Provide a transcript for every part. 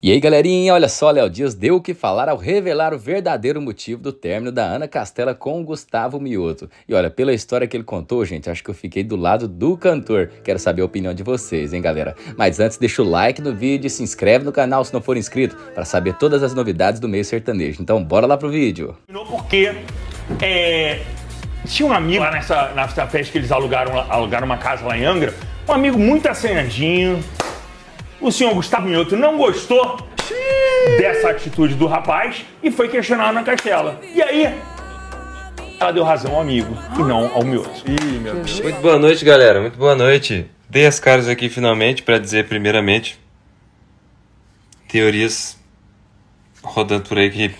E aí, galerinha, olha só, Léo Dias deu o que falar ao revelar o verdadeiro motivo do término da Ana Castela com o Gustavo Mioto. E olha, pela história que ele contou, gente, acho que eu fiquei do lado do cantor. Quero saber a opinião de vocês, hein, galera? Mas antes, deixa o like no vídeo e se inscreve no canal se não for inscrito, para saber todas as novidades do meio sertanejo. Então, bora lá pro vídeo. Porque é, tinha um amigo lá nessa, nessa festa que eles alugaram, alugaram uma casa lá em Angra, um amigo muito assanhadinho. O senhor Gustavo Mioto não gostou dessa atitude do rapaz e foi questionar na Castela. E aí, ela deu razão ao amigo e não ao Mioto. Ih, meu Deus. Muito boa noite, galera. Muito boa noite. Dei as caras aqui finalmente para dizer, primeiramente, teorias rodando por aí que.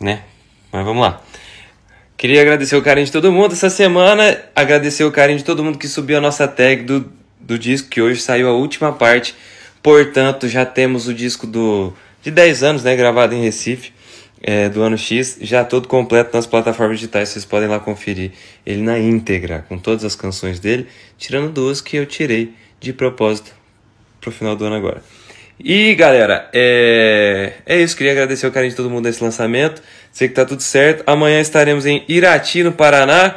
né? Mas vamos lá. Queria agradecer o carinho de todo mundo essa semana, agradecer o carinho de todo mundo que subiu a nossa tag do do disco, que hoje saiu a última parte. Portanto, já temos o disco do de 10 anos, né, gravado em Recife, é, do ano X, já todo completo nas plataformas digitais. Vocês podem lá conferir ele na íntegra, com todas as canções dele, tirando duas que eu tirei de propósito pro final do ano agora. E galera, é, é isso. Queria agradecer o carinho de todo mundo nesse lançamento. Sei que tá tudo certo. Amanhã estaremos em Irati, no Paraná.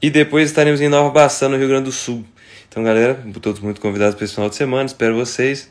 E depois estaremos em Nova Baçã, no Rio Grande do Sul. Então, galera, todos muito convidados para esse final de semana. Espero vocês.